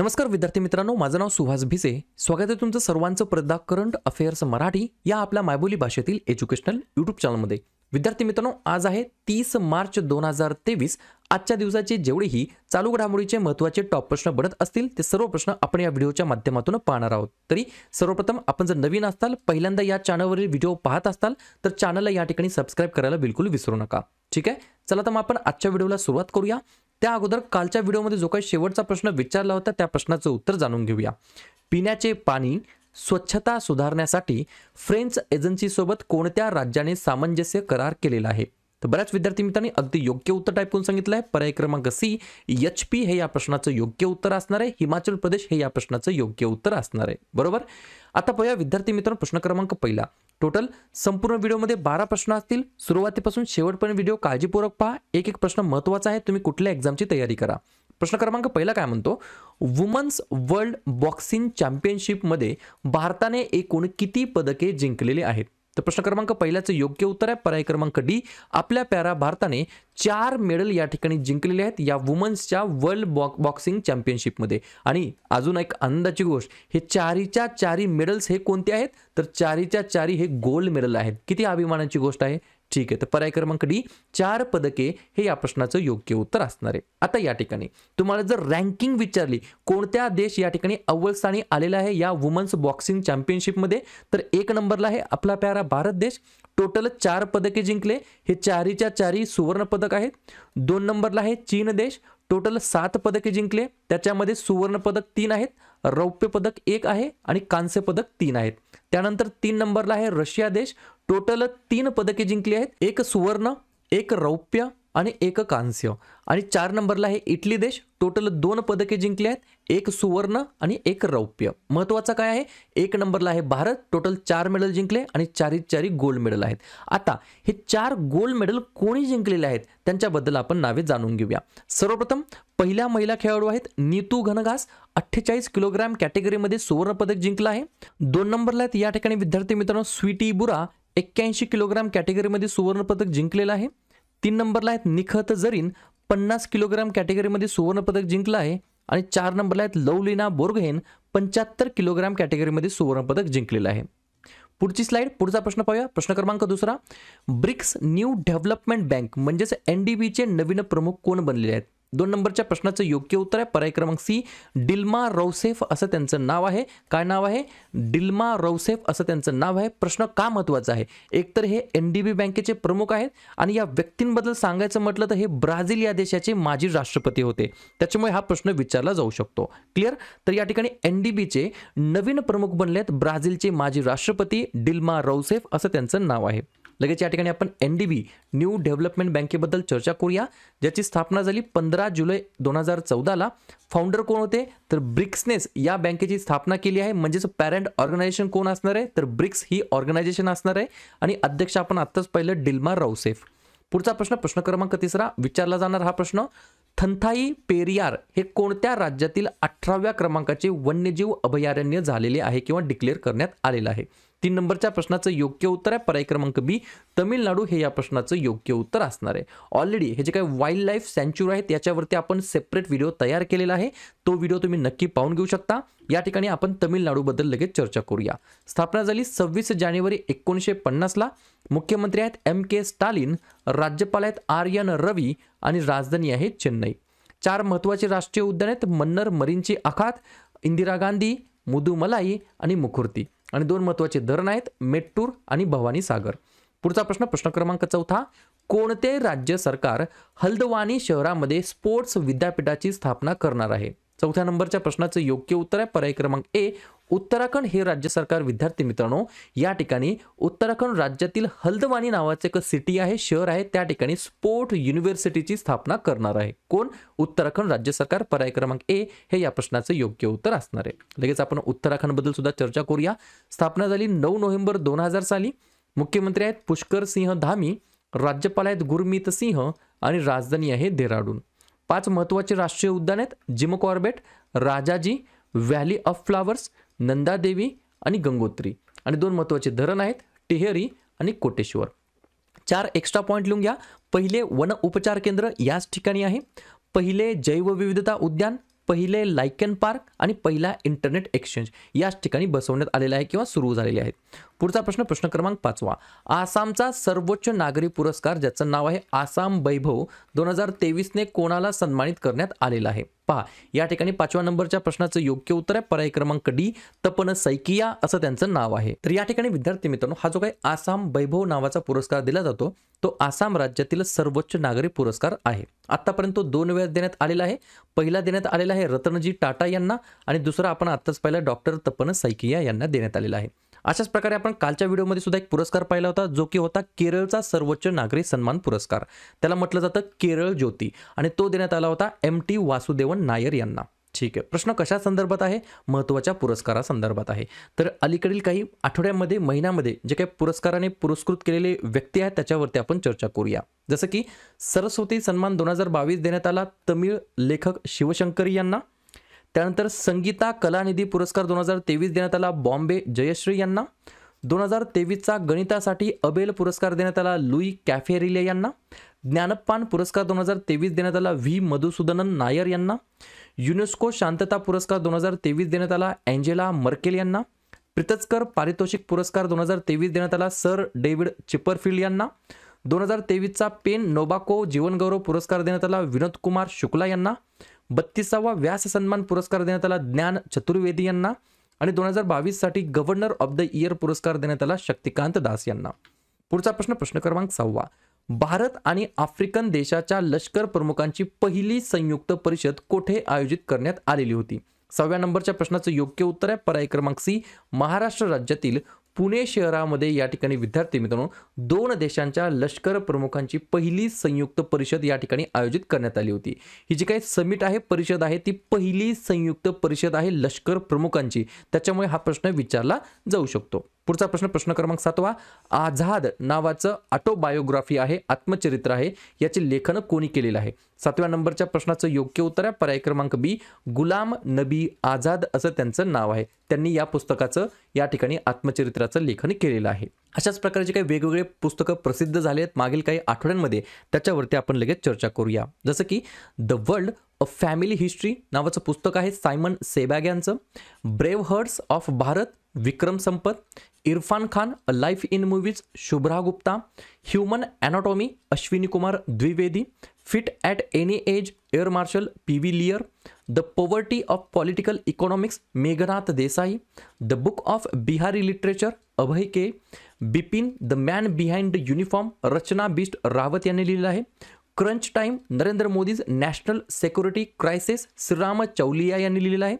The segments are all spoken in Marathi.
नमस्कार विद्यार्थी मित्रांनो माझं नाव सुहास भिसे स्वागत आहे तुमचं सर्वांचं प्रदा करंट अफेअर्स मराठी या आपल्या मायबोली भाषेतील एज्युकेशनल युट्यूब चॅनलमध्ये विद्यार्थी मित्रांनो आज आहे तीस मार्च दोन हजार तेवीस आजच्या दिवसाचे जेवढेही चालू घडामोडीचे महत्त्वाचे टॉप प्रश्न बनत असतील ते सर्व प्रश्न आपण या व्हिडिओच्या माध्यमातून पाहणार आहोत तरी सर्वप्रथम आपण जर नवीन असताल पहिल्यांदा या चॅनलवरील व्हिडिओ पाहत असताल तर चॅनलला या ठिकाणी सबस्क्राईब करायला बिलकुल विसरू नका ठीक आहे चला तर मग आपण आजच्या व्हिडिओला सुरुवात करूया त्या अगोदर कालच्या व्हिडिओमध्ये जो काही शेवटचा प्रश्न विचारला होता त्या प्रश्नाचं उत्तर जाणून घेऊया पिण्याचे पाणी स्वच्छता सुधारण्यासाठी फ्रेंच एजन्सीसोबत कोणत्या राज्याने सामंजस्य करार केलेला आहे तर बऱ्याच विद्यार्थी मित्रांनी अगदी योग्य उत्तर टाईप करून सांगितलं आहे पर्याय क्रमांक सी एच पी हे या प्रश्नाचं योग्य उत्तर असणार आहे हिमाचल प्रदेश हे या प्रश्नाचं योग्य उत्तर असणार आहे बरोबर आता पहिला विद्यार्थी मित्रांनो प्रश्न क्रमांक पहिला टोटल संपूर्ण व्हिडिओमध्ये बारा प्रश्न असतील सुरुवातीपासून शेवटपर्यंत व्हिडिओ काळजीपूर्वक पहा एक एक प्रश्न महत्त्वाचा आहे तुम्ही कुठल्या एक्झामची तयारी करा प्रश्न क्रमांक पहिला काय म्हणतो वुमन्स वर्ल्ड बॉक्सिंग चॅम्पियनशिपमध्ये भारताने एकूण किती पदके जिंकलेली आहेत तर प्रश्न क्रमांक पहिल्याचं योग्य उत्तर आहे पर्याय क्रमांक डी आपल्या प्यारा भारताने चार मेडल या ठिकाणी जिंकलेले आहेत या वुमन्सच्या वर्ल्ड बॉ बॉक्सिंग चॅम्पियनशिपमध्ये आणि अजून एक आनंदाची गोष्ट हे चारीच्या चारी मेडल्स हे कोणते आहेत तर चारीच्या चारी हे गोल्ड मेडल आहेत किती अभिमानाची गोष्ट आहे ठीक आहे तर पर्याय क्रमांक डी चार पदके हे या प्रश्नाचं योग्य उत्तर असणार आहे आता या ठिकाणी तुम्हाला जर रँकिंग विचारली कोणत्या देश या ठिकाणी अव्वल स्थानी आलेला आहे या वुमन्स बॉक्सिंग चॅम्पियनशिपमध्ये तर एक नंबरला आहे आपला प्यारा भारत देश टोटल चार पदके जिंकले हे चारीच्या चारी सुवर्ण पदक आहेत दोन नंबरला आहे चीन देश टोटल सात पदके जिंकले त्याच्यामध्ये सुवर्ण पदक तीन आहेत रौप्य पदक एक आहे आणि कांस्य पदक तीन आहेत त्यानंतर तीन नंबरला आहे रशिया देश टोटल तीन पदके जिंकली आहेत एक सुवर्ण एक रौप्य आणि एक कांस्य आणि चार नंबरला आहे इटली देश टोटल दोन पदके जिंकली आहेत एक सुवर्ण आणि एक रौप्य महत्त्वाचा काय आहे एक नंबरला आहे भारत टोटल चार मेडल जिंकले आणि चारी चारी गोल्ड मेडल आहेत आता हे चार गोल्ड मेडल कोणी जिंकलेले आहेत त्यांच्याबद्दल आपण नावे जाणून घेऊया सर्वप्रथम पहिल्या महिला खेळाडू आहेत नीतू घनघास अठ्ठेचाळीस किलोग्रॅम कॅटेगरीमध्ये सुवर्ण पदक जिंकलं आहे दोन नंबरला आहेत या ठिकाणी विद्यार्थी मित्रांनो स्वीटी बुरा एक्क्याऐंशी किलोग्राम कॅटेगरीमध्ये सुवर्णपदक जिंकलेलं आहे तीन नंबरला आहेत निखत जरीन पन्नास किलोग्राम कॅटेगरीमध्ये सुवर्णपदक जिंकलं आहे आणि चार नंबरला आहेत लवलीना बोर्गहेन पंच्याहत्तर किलोग्राम कॅटेगरीमध्ये सुवर्णपदक जिंकलेलं आहे पुढची स्लाईड पुढचा प्रश्न पाहूया प्रश्न क्रमांक दुसरा ब्रिक्स न्यू डेव्हलपमेंट बँक म्हणजेच एन डी बीचे नवीन प्रमुख कोण बनलेले आहेत दोन नंबरच्या प्रश्नाचं योग्य उत्तर आहे पर्याय क्रमांक सी डिल्मा रौसेफ असं त्यांचं नाव आहे काय नाव आहे डिल्मा रौसेफ असं त्यांचं नाव आहे प्रश्न का महत्त्वाचा आहे एकतर हे एन डी बी बँकेचे प्रमुख आहेत आणि या व्यक्तींबद्दल सांगायचं म्हटलं तर हे ब्राझील या देशाचे माजी राष्ट्रपती होते त्याच्यामुळे हा प्रश्न विचारला जाऊ शकतो क्लिअर तर या ठिकाणी एन डी बीचे नवीन प्रमुख बनलेत ब्राझीलचे माजी राष्ट्रपती डिल्मा रौसेफ असं त्यांचं नाव आहे लगेच या ठिकाणी आपण N D B new development बँकेबद्दल चर्चा करूया ज्याची स्थापना झाली पंधरा जुलै दोन हजार चौदाला फाउंडर कोण होते तर ब्रिक्सनेच या बँकेची स्थापना केली आहे म्हणजेच पॅरेंट ऑर्गनायझेशन कोण असणार आहे तर ब्रिक्स ही ऑर्गनायझेशन असणार आहे आणि अध्यक्ष आपण आत्ताच पाहिलं डिल्मा राऊसेफ पुढचा प्रश्न प्रश्न क्रमांक तिसरा विचारला जाणार हा प्रश्न थंथाई पेरियार हे कोणत्या राज्यातील अठराव्या क्रमांकाचे वन्यजीव अभयारण्य झालेले आहे किंवा डिक्लेअर करण्यात आलेलं आहे तीन नंबरच्या प्रश्नाचं योग्य उत्तर आहे पर्याय क्रमांक बी तमिळनाडू हे या प्रश्नाचं योग्य उत्तर असणार आहे ऑलरेडी हे जे काही वाईल्ड लाईफ सँच्युरी आहेत याच्यावरती आपण सेपरेट व्हिडिओ तयार केलेला आहे तो व्हिडिओ तुम्ही नक्की पाहून घेऊ शकता या ठिकाणी आपण तमिळनाडूबद्दल लगेच चर्चा करूया स्थापना झाली सव्वीस जानेवारी एकोणीसशे पन्नासला मुख्यमंत्री आहेत एम के स्टालिन राज्यपाल आहेत आर एन रवी आणि राजधानी आहे चेन्नई चार महत्त्वाचे राष्ट्रीय उद्यान आहेत मन्नर मरीनची आखात इंदिरा गांधी मुदुमलाई आणि मुखुर्ती आणि दोन महत्त्वाचे धरण आहेत मेट्टूर आणि भवानी सागर पुढचा प्रश्न प्रश्न क्रमांक चौथा कोणते राज्य सरकार हल्दवानी शहरामध्ये स्पोर्ट्स विद्यापीठाची स्थापना करणार आहे चौथ्या नंबरच्या प्रश्नाचं योग्य उत्तर आहे पर्याय क्रमांक ए उत्तराखंड हे राज्य सरकार विद्यार्थी मित्रांनो या ठिकाणी उत्तराखंड राज्यातील हल्दवानी नावाचं एक सिटी आहे शहर आहे त्या ठिकाणी स्पोर्ट युनिव्हर्सिटीची स्थापना करणार आहे कोण उत्तराखंड राज्य सरकार पर्याय क्रमांक ए हे या प्रश्नाचं योग्य उत्तर असणार आहे लगेच आपण उत्तराखंडबद्दल सुद्धा चर्चा करूया स्थापना झाली नऊ नोव्हेंबर दोन हजार साली मुख्यमंत्री आहेत पुष्कर सिंह धामी राज्यपाल आहेत गुरमीत सिंह आणि राजधानी आहे देहराडून पाच महत्त्वाचे राष्ट्रीय उद्यान आहेत Jim Corbett Rajaji valley of flowers Nanda Devi आणि गंगोत्री आणि दोन महत्त्वाचे धरण आहेत टिहेरी आणि कोटेश्वर चार एक्स्ट्रा पॉईंट लिहून घ्या पहिले वन उपचार केंद्र याच ठिकाणी आहे पहिले जैवविविधता उद्यान पहिले लायकन पार्क आणि पहिला इंटरनेट एक्सचेंज याच ठिकाणी बसवण्यात आलेला आहे किंवा सुरू झालेले आहेत पुढचा प्रश्न प्रश्न क्रमांक पाचवा आसामचा सर्वोच्च नागरी पुरस्कार ज्याचं नाव आहे आसाम वैभव दोन हजार तेवीसने कोणाला सन्मानित करण्यात आलेला आहे पहा या ठिकाणी पाचव्या नंबरच्या प्रश्नाचं योग्य उत्तर आहे पर्याय क्रमांक डी तपन सैकिया असं त्यांचं नाव आहे तर या ठिकाणी विद्यार्थी मित्रांनो हा जो काही आसाम वैभव नावाचा पुरस्कार दिला जातो तो आसाम राज्यातील सर्वोच्च नागरी पुरस्कार आहे आतापर्यंत तो दोन वेळा देण्यात आलेला आहे पहिला देण्यात आलेला आहे रतनजी टाटा यांना आणि दुसरा आपण आत्ताच पहिला डॉक्टर तपन सैकिया यांना देण्यात आलेला आहे अशाच प्रकारे आपण कालच्या व्हिडिओमध्ये सुद्धा एक पुरस्कार पाहिला होता जो की होता केरळचा सर्वोच्च नागरी सन्मान पुरस्कार त्याला म्हटलं जातं केरळ ज्योती आणि तो देण्यात आला होता एम टी वासुदेवन नायर यांना ठीक आहे प्रश्न कशा संदर्भात आहे महत्त्वाच्या पुरस्कारासंदर्भात आहे तर अलीकडील काही आठवड्यामध्ये महिन्यामध्ये जे काही पुरस्काराने पुरस्कृत केलेले व्यक्ती आहेत त्याच्यावरती आपण चर्चा करूया जसं की सरस्वती सन्मान दोन हजार बावीस देण्यात आला तमिळ लेखक शिवशंकरी यांना त्यानंतर संगीता कलानिधी पुरस्कार दोन हजार तेवीस देण्यात आला बॉम्बे जयश्री यांना दोन हजार तेवीसचा गणितासाठी अबेल पुरस्कार देण्यात आला लुई कॅफेरिले यांना ज्ञानप्पान पुरस्कार दोन हजार तेवीस देण्यात आला व्ही मधुसूदनन नायर यांना युनेस्को शांतता पुरस्कार दोन हजार तेवीस देण्यात आला अँजेला मर्केल यांना प्रितस्कर पारितोषिक पुरस्कार दोन हजार तेवीस देण्यात आला सर डेव्हिड चिपरफिल्ड यांना दोन हजार तेवीसचा पेन नोबाको जीवनगौरव पुरस्कार देण्यात आला विनोद कुमार शुक्ला यांना बत्तीसावा व्यास सन्मान पुरस्कार देण्यात आला ज्ञान चतुर्वेदी यांना आणि दोन हजार बावीस साठी गव्हर्नर ऑफ द इयर पुरस्कार देण्यात आला शक्तिकांत दास यांना पुढचा प्रश्न प्रश्न क्रमांक सहावा भारत आणि आफ्रिकन देशाच्या लष्कर प्रमुखांची पहिली संयुक्त परिषद कोठे आयोजित करण्यात आलेली होती सहाव्या नंबरच्या प्रश्नाचं योग्य उत्तर आहे पर्याय क्रमांक सी महाराष्ट्र राज्यातील पुणे शहरामध्ये या ठिकाणी विद्यार्थी मित्रांनो दोन देशांच्या लष्कर प्रमुखांची पहिली संयुक्त परिषद या ठिकाणी आयोजित करण्यात आली होती ही जी काही समिट आहे परिषद आहे ती पहिली संयुक्त परिषद आहे लष्कर प्रमुखांची त्याच्यामुळे हा प्रश्न विचारला जाऊ शकतो पुढचा प्रश्न प्रश्न क्रमांक सातवा आझाद नावाचं ऑटोबायोग्राफी आहे आत्मचरित्र आहे याचे लेखन कोणी केलेलं आहे सातव्या नंबरच्या प्रश्नाचं योग्य उत्तर आहे पर्याय क्रमांक बी गुलाम नबी आझाद असं त्यांचं नाव आहे त्यांनी या पुस्तकाचं या ठिकाणी आत्मचरित्राचं लेखन केलेलं आहे अशाच प्रकारचे काही वेगवेगळे पुस्तकं प्रसिद्ध झाले आहेत मागील काही आठवड्यांमध्ये त्याच्यावरती आपण लगेच चर्चा करूया जसं की the world a family history नावाचं पुस्तक आहे सायमन सेबॅग यांचं brave hearts of Bharat Vikram Sampath Irrfan Khan a life in movies Shubhra Gupta human anatomy Ashwini Kumar Dwivedi fit at any age air marshal P V Iyer the poverty of political economics Meghnad Desai the book of Bihari literature Abhay K Bipin the man behind uniform Rachna Bisht Rawat यांनी लिहिलं आहे crunch time Narendra Modi's national security crisis Shriram Chaulia यांनी लिहिलेलं आहे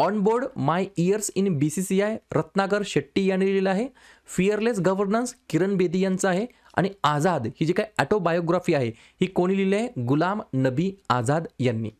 on board my years in B C C I Ratnakar Shetty यांनी लिहिलेलं आहे फिअरलेस गव्हर्नन्स किरण बेदी यांचं आहे आणि आझाद ही जी काय ॲटोबायोग्राफी आहे ही कोणी लिहिली आहे गुलाम नबी आझाद यांनी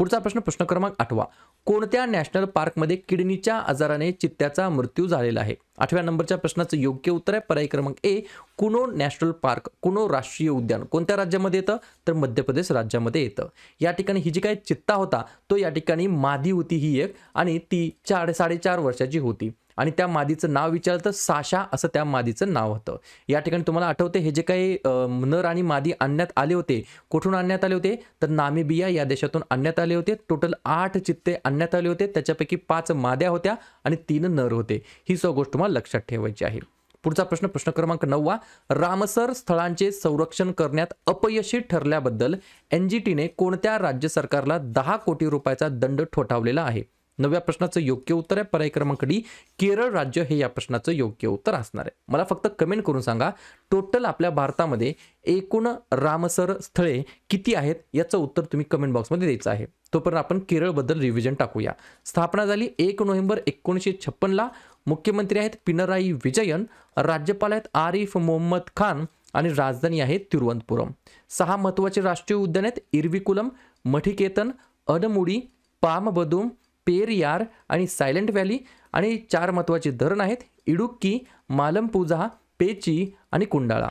पुढचा प्रश्न प्रश्न क्रमांक आठवा कोणत्या नॅशनल पार्कमध्ये किडनीच्या आजाराने चित्त्याचा मृत्यू झालेला आहे आठव्या नंबरच्या प्रश्नाचं योग्य उत्तर आहे पर्याय क्रमांक A Kuno national park Kuno राष्ट्रीय उद्यान कोणत्या राज्यामध्ये येतं तर मध्य प्रदेश राज्यामध्ये येतं या ठिकाणी ही जी काही चित्ता होता तो या ठिकाणी मादी होती ही एक आणि ती चार साडेचार वर्षाची होती आणि त्या मादीचं नाव विचारलं तर साशा असं त्या मादीचं नाव होतं या ठिकाणी तुम्हाला आठवते हे जे काही नर आणि मादी आणण्यात आले होते कुठून आणण्यात आले होते तर नामिबिया या देशातून आणण्यात आले होते टोटल आठ चित्ते आणण्यात आले होते त्याच्यापैकी पाच माद्या होत्या आणि तीन नर होते ही सो गोष्ट तुम्हाला लक्षात ठेवायची आहे पुढचा प्रश्न प्रश्न क्रमांक नववा रामसर स्थळांचे संरक्षण करण्यात अपयशी ठरल्याबद्दल एन जी टीने कोणत्या राज्य सरकारला दहा कोटी रुपयाचा दंड ठोठावलेला आहे नव्या प्रश्नाचं योग्य उत्तर आहे पर्याय क्रमांक डी केरळ राज्य हे या प्रश्नाचं योग्य उत्तर असणार आहे मला फक्त कमेंट करून सांगा टोटल आपल्या भारतामध्ये एकूण रामसर स्थळे किती आहेत याचं उत्तर तुम्ही कमेंट बॉक्समध्ये द्यायचं आहे तोपर्यंत आपण केरळबद्दल रिव्हिजन टाकूया स्थापना झाली एक नोव्हेंबर एकोणीसशे छप्पनला मुख्यमंत्री आहेत पिनराई विजयन राज्यपाल आहेत आरिफ मोहम्मद खान आणि राजधानी आहे तिरुवनंतपुरम सहा महत्त्वाचे राष्ट्रीय उद्यान आहेत इरविकुलम मठिकेतन अनमुडी पामबदुम पेरियार आणि सायलेंट व्हॅली आणि चार महत्त्वाचे धरण आहेत इडुक्की मालमपूजा पेची आणि कुंडाळा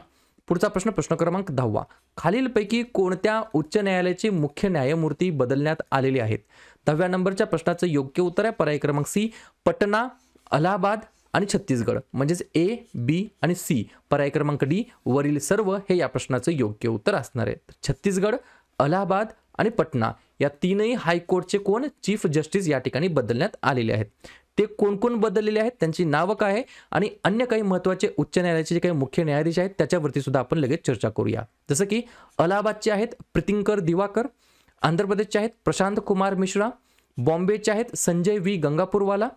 पुढचा प्रश्न प्रश्न क्रमांक दहावा खालीलपैकी कोणत्या उच्च न्यायालयाचे मुख्य न्यायमूर्ती बदलण्यात आलेले आहेत दहाव्या नंबरच्या प्रश्नाचं योग्य उत्तर आहे पर्याय क्रमांक सी पटना अलाहाबाद आणि छत्तीसगड म्हणजेच ए बी आणि सी पर्याय क्रमांक डी वरील सर्व हे या प्रश्नाचं योग्य उत्तर असणार आहे छत्तीसगड अलाहाबाद आणि पटना या तीनही हायकोर्टचे कोण चीफ जस्टिस या ठिकाणी बदलण्यात आलेले आहेत ते कोण कोण बदललेले आहेत त्यांची नावं काय आहे आणि अन्य काही महत्त्वाचे उच्च न्यायालयाचे जे काही मुख्य न्यायाधीश आहेत त्याच्यावरती सुद्धा आपण लगेच चर्चा करूया जसं की अलाहाबादचे आहेत प्रितिंकर दिवाकर आंध्र प्रदेशचे आहेत प्रशांत कुमार मिश्रा बॉम्बेचे आहेत संजय व्ही गंगापूरवाला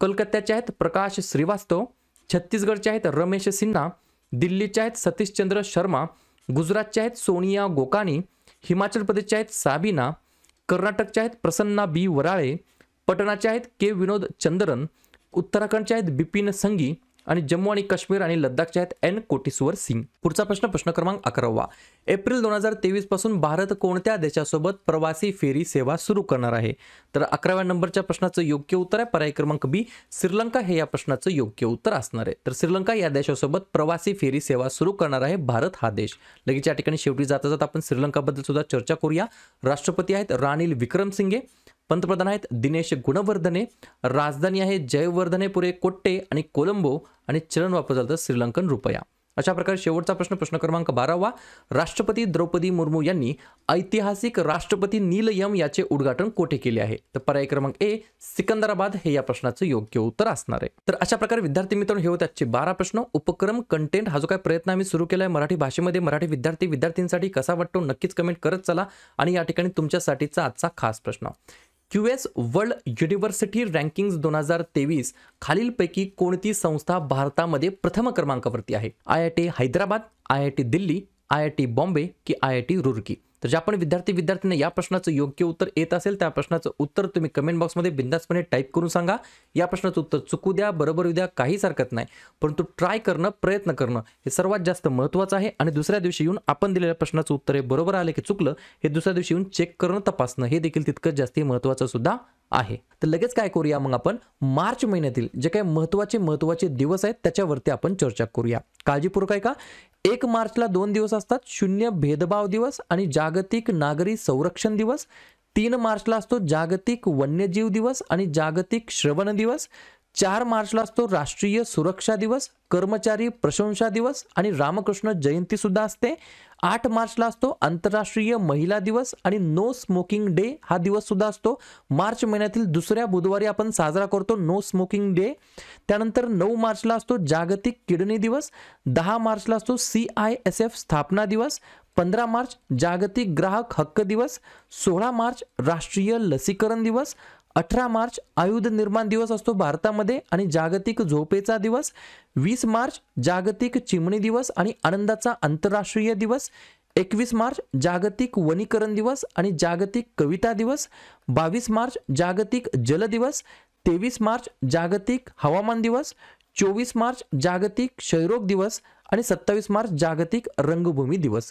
कलकत्त्याचे आहेत प्रकाश श्रीवास्तव छत्तीसगडचे आहेत रमेश सिन्हा दिल्लीचे आहेत सतीशचंद्र शर्मा गुजरातचे आहेत सोनिया गोकाणी हिमाचल प्रदेशचे आहेत साबिना कर्नाटकच्या आहेत प्रसन्ना बी वराळे पटणाचे आहेत के विनोद चंद्रन उत्तराखंडचे आहेत बिपिन संगी आणि जम्मू आणि काश्मीर आणि लद्दाखचे आहेत एन कोटीश्वर सिंग पुढचा प्रश्न प्रश्न क्रमांक अकरावा एप्रिल दोन हजार तेवीस पासून भारत कोणत्या देशासोबत प्रवासी फेरी सेवा सुरू करणार आहे तर अकराव्या नंबरच्या प्रश्नाचं योग्य उत्तर आहे पर्याय क्रमांक बी श्रीलंका हे या प्रश्नाचं योग्य उत्तर असणार आहे तर श्रीलंका या देशासोबत प्रवासी फेरी सेवा सुरू करणार आहे भारत हा देश लगेच या ठिकाणी शेवटी जाता जाता आपण श्रीलंकाबद्दल सुद्धा चर्चा करूया राष्ट्रपती आहेत रानिल विक्रमसिंगे पंतप्रधान आहेत दिनेश गुणवर्धने राजधानी आहे जयवर्धने पुरे कोट्टे आणि कोलंबो आणि चलन वापर जातं श्रीलंकन रुपया अशा प्रकारे शेवटचा प्रश्न प्रश्न क्रमांक बारावा राष्ट्रपती द्रौपदी मुर्मू यांनी ऐतिहासिक राष्ट्रपती नीलयम याचे उद्घाटन कोठे केले आहे तर पर्याय क्रमांक ए सिकंदराबाद हे या प्रश्नाचं योग्य उत्तर असणार आहे तर अशा प्रकारे विद्यार्थी मित्रांनो हे होते आजचे बारा प्रश्न उपक्रम कंटेंट हा जो काय प्रयत्न आम्ही सुरू केला आहे मराठी भाषेमध्ये मराठी विद्यार्थी विद्यार्थींसाठी कसा वाटतो नक्कीच कमेंट करत चला आणि या ठिकाणी तुमच्यासाठीचा आजचा खास प्रश्न Q S world university rankings दोन हजार तेवीस खालीलपैकी कोणती संस्था भारतामध्ये प्रथम क्रमांकावरती आहे I I T Hyderabad I I T Delhi I I T Bombay की आय आय टी रुरकी तर ज्या पण विद्यार्थी विद्यार्थ्यांना या प्रश्नाचं योग्य उत्तर येत असेल त्या प्रश्नाचं उत्तर तुम्ही कमेंट बॉक्समध्ये बिंदासपणे टाईप करून सांगा या प्रश्नाचं उत्तर चुकू द्या बरोबर द्या काही हरकत नाही परंतु ट्राय करणं प्रयत्न करणं हे सर्वात जास्त महत्त्वाचं आहे आणि दुसऱ्या दिवशी येऊन आपण दिलेल्या प्रश्नाचं उत्तर हे बरोबर आलं की चुकलं हे दुसऱ्या दिवशी येऊन चेक करणं तपासणं हे देखील तितकंच जास्त महत्त्वाचं सुद्धा आहे तर लगेच काय करूया मग आपण मार्च महिन्यातील जे काही महत्त्वाचे महत्त्वाचे दिवस आहेत त्याच्यावरती आपण चर्चा करूया काळजीपूर्वक आहे का एक मार्चला दोन दिवस असतात शून्य भेदभाव दिवस आणि जागतिक नागरी संरक्षण दिवस तीन मार्चला असतो जागतिक वन्यजीव दिवस आणि जागतिक श्रवण दिवस चार मार्चला असतो राष्ट्रीय सुरक्षा दिवस कर्मचारी प्रशंसा दिवस आणि रामकृष्ण जयंती सुद्धा असते आठ मार्चला असतो आंतरराष्ट्रीय महिला दिवस आणि नो स्मोकिंग डे हा दिवस सुद्धा असतो मार्च महिन्यातील दुसऱ्या बुधवारी आपण साजरा करतो नो स्मोकिंग डे त्यानंतर नऊ मार्चला असतो जागतिक किडनी दिवस दहा मार्चला असतो सी आय एस एफ स्थापना दिवस पंधरा मार्च जागतिक ग्राहक हक्क दिवस सोळा मार्च राष्ट्रीय लसीकरण दिवस अठरा मार्च आयुध निर्माण दिवस असतो भारतामध्ये आणि जागतिक झोपेचा दिवस वीस मार्च जागतिक चिमणी दिवस आणि आनंदाचा आंतरराष्ट्रीय दिवस एकवीस मार्च जागतिक वनीकरण दिवस आणि जागतिक कविता दिवस बावीस मार्च जागतिक जल दिवस तेवीस मार्च जागतिक हवामान दिवस चोवीस मार्च जागतिक क्षयरोग दिवस आणि सत्तावीस मार्च जागतिक रंगभूमी दिवस